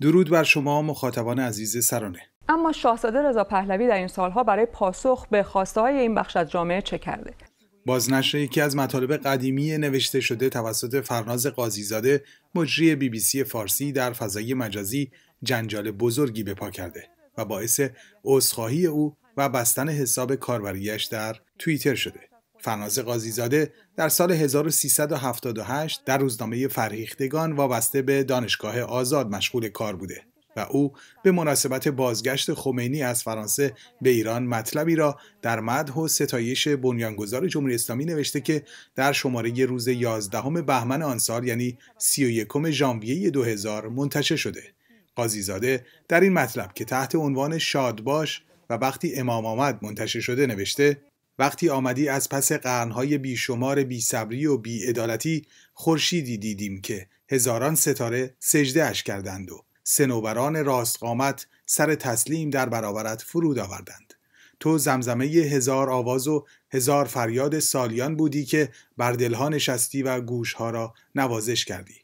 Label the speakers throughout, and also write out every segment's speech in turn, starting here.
Speaker 1: درود بر شما مخاطبان عزیز سرانه
Speaker 2: اما شاهزاده رضا پهلوی در این سالها برای پاسخ به خواسته های این بخش از جامعه چه کرده
Speaker 1: بازنشر یکی از مطالب قدیمی نوشته شده توسط فرناز قاضیزاده مجری بی بی سی فارسی در فضای مجازی جنجال بزرگی به پا کرده و باعث عذرخواهی او و بستن حساب کاربریش در توییتر شده فرناز قاضیزاده در سال 1378 در روزنامه فرهیختگان وابسته به دانشگاه آزاد مشغول کار بوده و او به مناسبت بازگشت خمینی از فرانسه به ایران مطلبی را در مدح و ستایش بنیانگذار جمهوری اسلامی نوشته که در شماره روز 11 بهمن آن سال یعنی 31 ژانویه 2000 منتشر شده. قاضیزاده در این مطلب که تحت عنوان شادباش و وقتی امام آمد منتشر شده نوشته وقتی آمدی از پس قرنهای بیشمار بیصبری و بیعدالتی خورشیدی دیدیم که هزاران ستاره سجده اش کردند و سنوبران قامت سر تسلیم در برابرت فرود آوردند تو زمزمه هزار آواز و هزار فریاد سالیان بودی که بر دلها نشستی و گوشها را نوازش کردی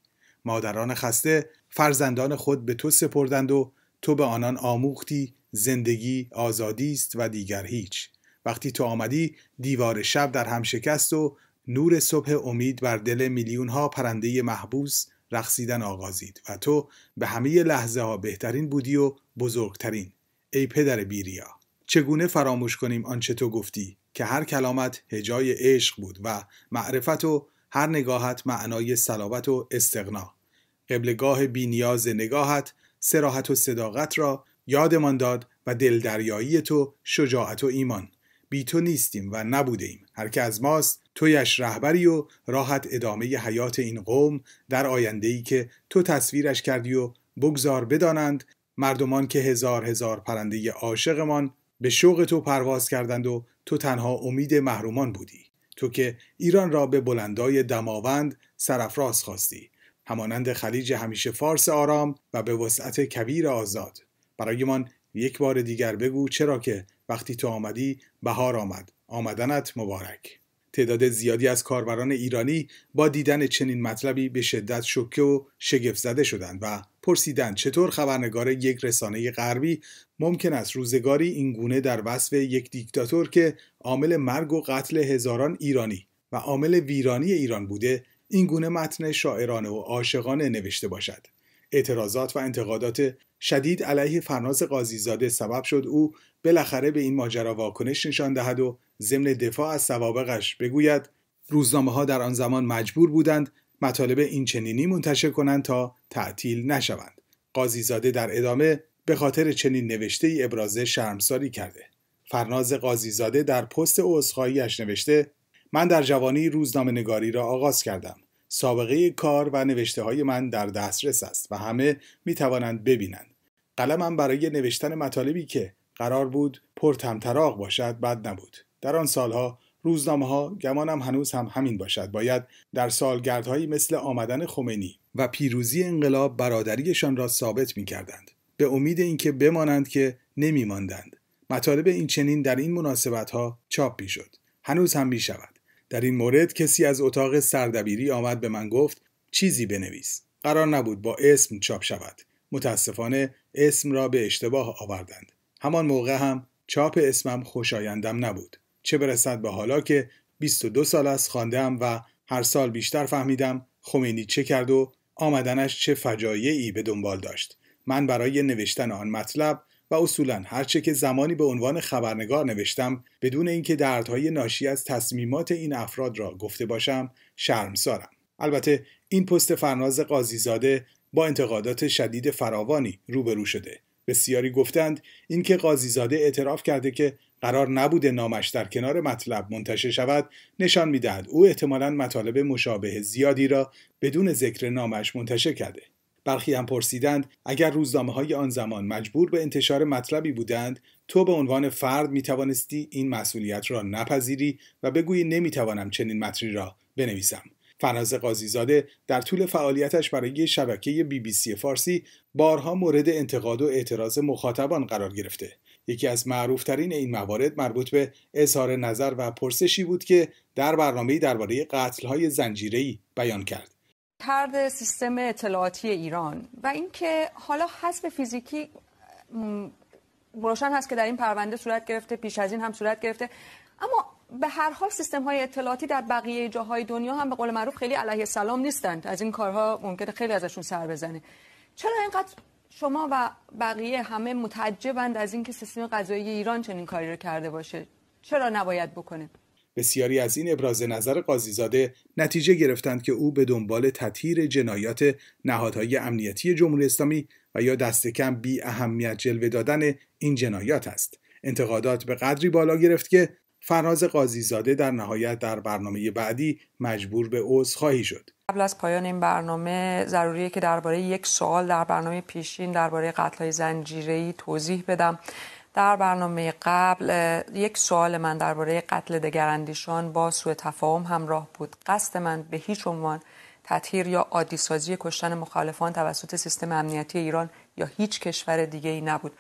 Speaker 1: مادران خسته فرزندان خود به تو سپردند و تو به آنان آموختی زندگی آزادی است و دیگر هیچ وقتی تو آمدی دیوار شب در هم شکست و نور صبح امید بر دل میلیون ها پرنده محبوس رقصیدن آغازید و تو به همه لحظه ها بهترین بودی و بزرگترین ای پدر بیریا چگونه فراموش کنیم آنچه تو گفتی که هر کلامت هجای عشق بود و معرفت و هر نگاهت معنای سلاوت و استقنا قبلگاه بینیاز نگاهت سراحت و صداقت را یادمان داد و دل دریایی تو شجاعت و ایمان بی تو نیستیم و نبوده ایم هر که از ماست تویش رهبری و راحت ادامه ی حیات این قوم در آینده ای که تو تصویرش کردی و بگذار بدانند مردمان که هزار هزار پرنده عاشقمان به شوق تو پرواز کردند و تو تنها امید محرومان بودی تو که ایران را به بلندای دماوند سرفراز خواستی همانند خلیج همیشه فارس آرام و به وسعت کبیر آزاد برایمان یک بار دیگر بگو چرا که وقتی تو آمدی بهار آمد آمدنت مبارک تعداد زیادی از کاربران ایرانی با دیدن چنین مطلبی به شدت شوکه و شگفت زده شدند و پرسیدند چطور خبرنگار یک رسانه غربی ممکن است روزگاری اینگونه در وصف یک دیکتاتور که عامل مرگ و قتل هزاران ایرانی و عامل ویرانی ایران بوده اینگونه متن شاعرانه و عاشقانه نوشته باشد اعتراضات و انتقادات شدید علیه فرناز قاضیزاده سبب شد او بالاخره به این ماجرا واکنش نشان دهد و ضمن دفاع از سوابقش بگوید روزنامه ها در آن زمان مجبور بودند مطالب این چنینی منتشر کنند تا تعطیل نشوند قاضیزاده در ادامه به خاطر چنین نوشته ای ابراز شرمساری کرده فرناز قاضیزاده در پست عذرخواهیش نوشته من در جوانی روزنامه نگاری را آغاز کردم سابقه کار و نوشته های من در دسترس است و همه می توانند ببینند. قلمم برای نوشتن مطالبی که قرار بود پرتمطراق باشد بد نبود. در آن سالها روزنامه ها گمانم هنوز هم همین باشد باید در سالگردهایی مثل آمدن خمینی و پیروزی انقلاب برادریشان را ثابت می کردند. به امید اینکه بمانند که نمی ماندند. مطالب این چنین در این مناسبت ها چاپ می شد. هنوز هم می شود. در این مورد کسی از اتاق سردبیری آمد به من گفت چیزی بنویس قرار نبود با اسم چاپ شود متاسفانه اسم را به اشتباه آوردند همان موقع هم چاپ اسمم خوشایندم نبود چه برسد به حالا که 22 سال از خواندم و هر سال بیشتر فهمیدم خمینی چه کرد و آمدنش چه فجایعی به دنبال داشت من برای نوشتن آن مطلب و اصولا هرچه که زمانی به عنوان خبرنگار نوشتم بدون اینکه دردهای ناشی از تصمیمات این افراد را گفته باشم شرمسارم البته این پست فرناز قاضیزاده با انتقادات شدید فراوانی روبرو شده بسیاری گفتند اینکه قاضیزاده اعتراف کرده که قرار نبوده نامش در کنار مطلب منتشر شود نشان میدهد او احتمالا مطالب مشابه زیادی را بدون ذکر نامش منتشر کرده برخی هم پرسیدند اگر روزنامه های آن زمان مجبور به انتشار مطلبی بودند تو به عنوان فرد می توانستی این مسئولیت را نپذیری و بگویی نمیتوانم چنین متنی را بنویسم فناز قاضیزاده در طول فعالیتش برای شبکه بی بی سی فارسی بارها مورد انتقاد و اعتراض مخاطبان قرار گرفته یکی از معروفترین این موارد مربوط به اظهار نظر و پرسشی بود که در برنامه درباره قتل‌های زنجیره‌ای بیان کرد
Speaker 2: ترد سیستم اطلاعاتی ایران و اینکه حالا حسب فیزیکی روشن هست که در این پرونده صورت گرفته پیش از این هم صورت گرفته اما به هر حال سیستم های اطلاعاتی در بقیه جاهای دنیا هم به قول معروف خیلی علیه سلام نیستند از این کارها ممکنه خیلی ازشون سر بزنه چرا اینقدر شما و بقیه همه متعجبند از اینکه سیستم قضایی ایران چنین کاری رو کرده باشه چرا نباید بکنه
Speaker 1: بسیاری از این ابراز نظر قاضیزاده نتیجه گرفتند که او به دنبال تطهیر جنایات نهادهای امنیتی جمهوری اسلامی و یا دست کم بی اهمیت جلوه دادن این جنایات است انتقادات به قدری بالا گرفت که فراز قاضیزاده در نهایت در برنامه بعدی مجبور به خواهی شد
Speaker 2: قبل از پایان این برنامه ضروریه که درباره یک سوال در برنامه پیشین درباره قتل‌های زنجیره‌ای توضیح بدم در برنامه قبل یک سوال من درباره قتل دگراندیشان با سوء تفاهم همراه بود قصد من به هیچ عنوان تطهیر یا عادیسازی کشتن مخالفان توسط سیستم امنیتی ایران یا هیچ کشور دیگه ای نبود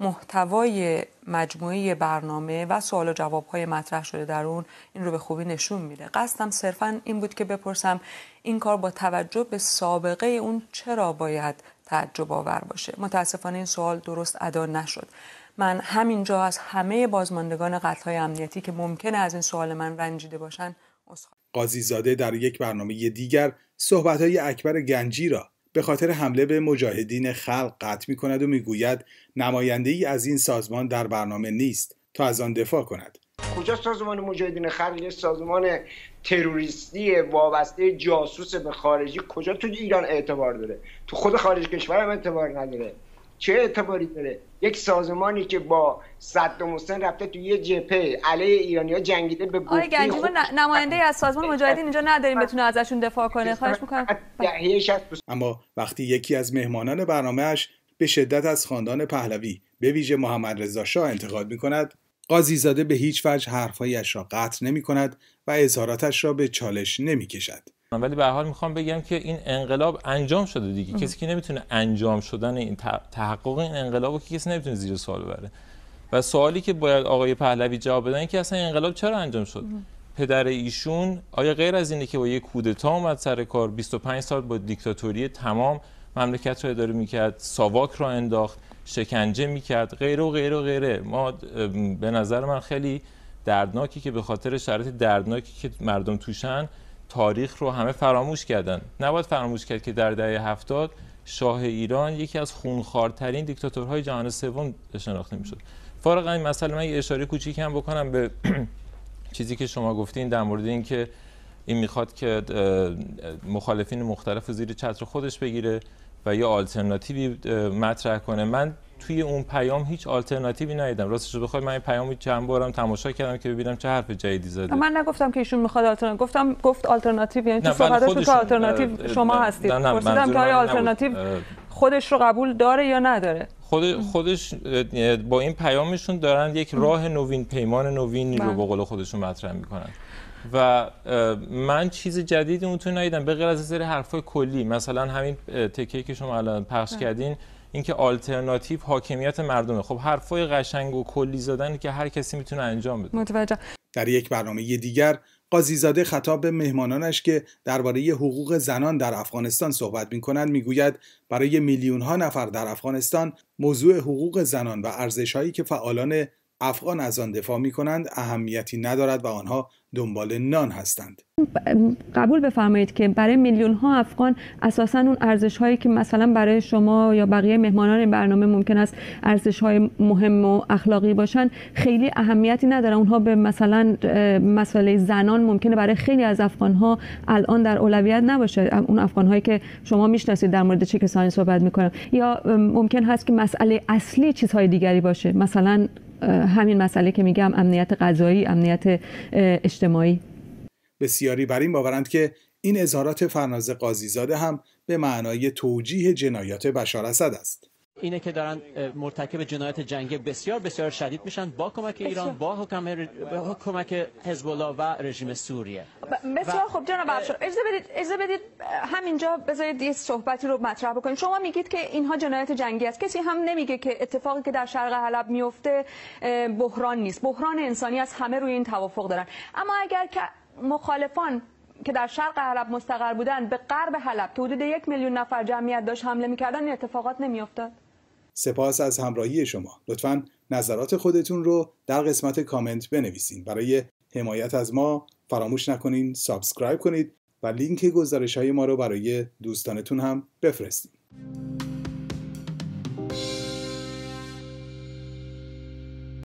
Speaker 2: محتوای مجموعه برنامه و سوال و جواب های مطرح شده در اون این رو به خوبی نشون میده قصدم صرفا این بود که بپرسم این کار با توجه به سابقه اون چرا باید تعجب آور باشه متاسفانه این سوال درست ادا نشد من همینجا از همه بازماندگان های امنیتی که ممکنه از این سوال من رنجیده باشن
Speaker 1: قاضی زاده در یک برنامه دیگر صحبت های اکبر گنجی را به خاطر حمله به مجاهدین خلق قطع می کند و میگوید نماینده ای از این سازمان در برنامه نیست تا از آن دفاع کند
Speaker 2: کجا سازمان مجاهدین خلق یه یعنی سازمان تروریستی وابسته جاسوس به خارجی کجا تو ایران اعتبار داره تو خود خارج کشور هم اعتبار نداره چه اعتباری داره یک سازمانی که با صدام حسین رفته تو یه جپه علیه ایرانیا جنگیده به آره، گفتی گنجیما نماینده از سازمان مجاهدین اینجا نداریم بتونه ازشون دفاع کنه خواهش میکنم
Speaker 1: اما وقتی یکی از مهمانان برنامهش به شدت از خاندان پهلوی به ویژه محمد رضا شاه انتقاد می قاضی زاده به هیچ وجه حرفهایش را قطع نمی کند و اظهاراتش را به چالش نمی
Speaker 3: ولی به حال میخوام بگم که این انقلاب انجام شده دیگه کسی که نمیتونه انجام شدن این تحقق این انقلاب که کسی نمیتونه زیر سوال ببره و سوالی که باید آقای پهلوی جواب بدن که اصلا انقلاب چرا انجام شد پدر ایشون آیا غیر از اینه که با یه کودتا اومد سر کار 25 سال با دیکتاتوری تمام مملکت رو اداره میکرد ساواک را انداخت شکنجه میکرد غیره و غیره و غیره ما به نظر من خیلی دردناکی که به خاطر شرایط دردناکی که مردم توشن تاریخ رو همه فراموش کردن نباید فراموش کرد که در دهه هفتاد شاه ایران یکی از خونخوارترین دیکتاتورهای جهان سوم شناخته میشد فارغ این مسئله من یه اشاره کوچیک هم بکنم به چیزی که شما گفتین در مورد اینکه این میخواد که مخالفین مختلف زیر چتر خودش بگیره و یه آلترناتیوی مطرح کنه من توی اون پیام هیچ آلترناتیوی ندیدم راستش رو بخوای من این پیامو چند بارم تماشا کردم که ببینم چه حرف جدیدی زده
Speaker 2: من نگفتم که ایشون میخواد آلترناتیو گفتم گفت آلترناتیو یعنی تو بله، صحبتتون که آلترناتیو شما هستید پرسیدم که آیا آلترناتیو خودش رو قبول داره یا نداره
Speaker 3: خود خودش با این پیامشون دارن یک راه نوین پیمان نوینی رو بله. به قول خودشون مطرح میکنن و من چیز جدیدی اونطور ندیدم به غیر از سری حرفای کلی مثلا همین تکی که شما الان پخش بله. کردین اینکه آلترناتیو حاکمیت مردمه خب حرفای قشنگ و کلی زدن که هر کسی میتونه انجام بده متوجه در یک برنامه دیگر زاده
Speaker 1: خطاب به مهمانانش که درباره حقوق زنان در افغانستان صحبت می میکنند میگوید برای میلیون ها نفر در افغانستان موضوع حقوق زنان و ارزشهایی که فعالان افغان از آن دفاع می کنند اهمیتی ندارد و آنها دنبال نان هستند
Speaker 2: قبول بفرمایید که برای میلیون ها افغان اساسا اون ارزش هایی که مثلا برای شما یا بقیه مهمانان این برنامه ممکن است ارزش های مهم و اخلاقی باشن خیلی اهمیتی نداره اونها به مثلا مسئله زنان ممکنه برای خیلی از افغان ها الان در اولویت نباشه اون افغان هایی که شما میشناسید در مورد چه کسانی صحبت میکنم یا ممکن هست که مسئله اصلی چیزهای دیگری باشه مثلا همین مسئله که میگم امنیت غذایی امنیت اجتماعی
Speaker 1: بسیاری بر این باورند که این اظهارات فرناز قاضیزاده هم به معنای توجیه جنایات بشار اسد است
Speaker 2: اینه که دارن مرتکب جنایت جنگی بسیار بسیار شدید میشن با کمک ایران با, حکم با کمک حزب الله و رژیم سوریه بسیار خب جناب افشار اجازه بدید اجازه بدید همینجا بذارید یه صحبتی رو مطرح بکنیم شما میگید که اینها جنایت جنگی است کسی هم نمیگه که اتفاقی که در شرق حلب میفته بحران نیست بحران انسانی است همه روی این توافق دارن اما اگر که مخالفان که در شرق حلب مستقر بودن به غرب حلب که حدود یک میلیون نفر جمعیت داشت حمله میکردن این اتفاقات نمیافتاد
Speaker 1: سپاس از همراهی شما لطفا نظرات خودتون رو در قسمت کامنت بنویسین برای حمایت از ما فراموش نکنین سابسکرایب کنید و لینک گزارش های ما رو برای دوستانتون هم بفرستیم